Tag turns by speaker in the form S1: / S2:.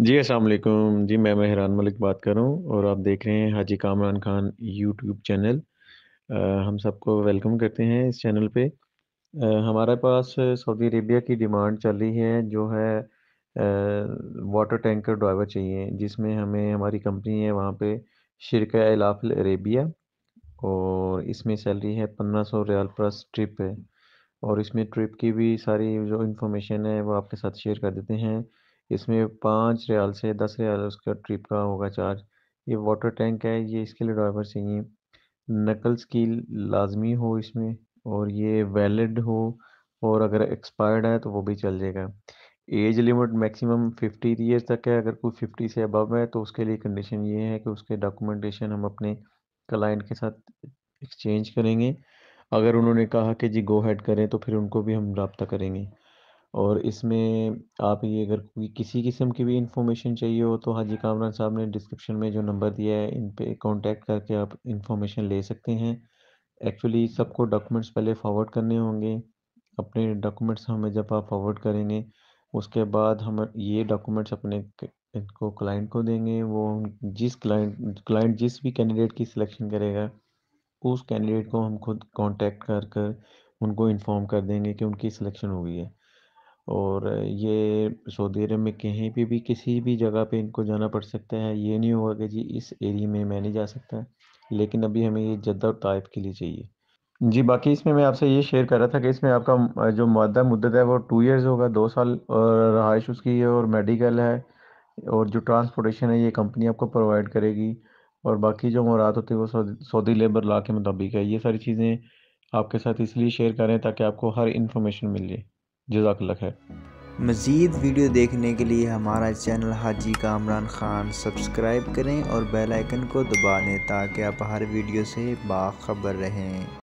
S1: जी, अस्सलाम वालेकुम। जी, मैं मेहरान मलिक बात कर रहा हूँ और आप देख रहे हैं हाजी कामरान खान यूट्यूब चैनल। हम सबको वेलकम करते हैं इस चैनल पे। आ, हमारे पास सऊदी अरेबिया की डिमांड चल रही है जो है आ, वाटर टैंकर ड्राइवर चाहिए जिसमें हमें हमारी कंपनी है वहाँ पे शिरक़ एलाफ़ अरेबिया और इसमें सैलरी है पंद्रह रियाल प्लस ट्रिप है और इसमें ट्रिप की भी सारी जो इन्फॉर्मेशन है वो आपके साथ शेयर कर देते हैं। इसमें पाँच रियाल से दस रियाल उसका ट्रिप का होगा चार्ज ये वाटर टैंक है ये इसके लिए ड्राइवर चाहिए नकल्स की लाजमी हो इसमें और ये वैलिड हो और अगर एक्सपायर्ड है तो वो भी चल जाएगा age limit maximum fifty years तक है अगर कोई फिफ्टी से अबव है तो उसके लिए कंडीशन ये है कि उसके डॉक्यूमेंटेशन हम अपने क्लाइंट के साथ एक्सचेंज करेंगे अगर उन्होंने कहा कि जी गो हेड करें तो फिर उनको भी हम रबता करेंगे और इसमें आप ये अगर कोई किसी किस्म की भी इंफॉर्मेशन चाहिए हो तो हाजी कामरान साहब ने डिस्क्रिप्शन में जो नंबर दिया है इन पे कांटेक्ट करके आप इंफॉर्मेशन ले सकते हैं एक्चुअली सबको डॉक्यूमेंट्स पहले फॉरवर्ड करने होंगे अपने डॉक्यूमेंट्स हमें जब आप फॉरवर्ड करेंगे उसके बाद हम ये डॉक्यूमेंट्स अपने इनको क्लाइंट को देंगे वो जिस क्लाइंट क्लाइंट जिस भी कैंडिडेट की सिलेक्शन करेगा उस कैंडिडेट को हम खुद कांटेक्ट कर कर उनको इन्फॉर्म कर देंगे कि उनकी सिलेक्शन हो गई है और ये सऊदी अरब में कहीं पे भी किसी भी जगह पे इनको जाना पड़ सकता है ये नहीं होगा कि जी इस एरिया में मैं नहीं जा सकता लेकिन अभी हमें ये जद्दा और ताइफ के लिए चाहिए जी बाकी इसमें मैं आपसे ये शेयर कर रहा था कि इसमें आपका जो मादा मुद्दत है वो टू इयर्स होगा दो साल और रहाइश उसकी है और मेडिकल है और जो ट्रांसपोर्टेशन है ये कंपनी आपको प्रोवाइड करेगी और बाकी जो मुराद होती है वो सऊदी लेबर ला के मुताबिक है ये सारी चीज़ें आपके साथ इसलिए शेयर करें ताकि आपको हर इन्फॉर्मेशन मिल जाए जजाकल्ला खैर मज़ीद वीडियो देखने के लिए हमारा चैनल हाजी कामरान ख़ान सब्सक्राइब करें और बेल आइकन को दबा लें ताकि आप हर वीडियो से बाखबर रहें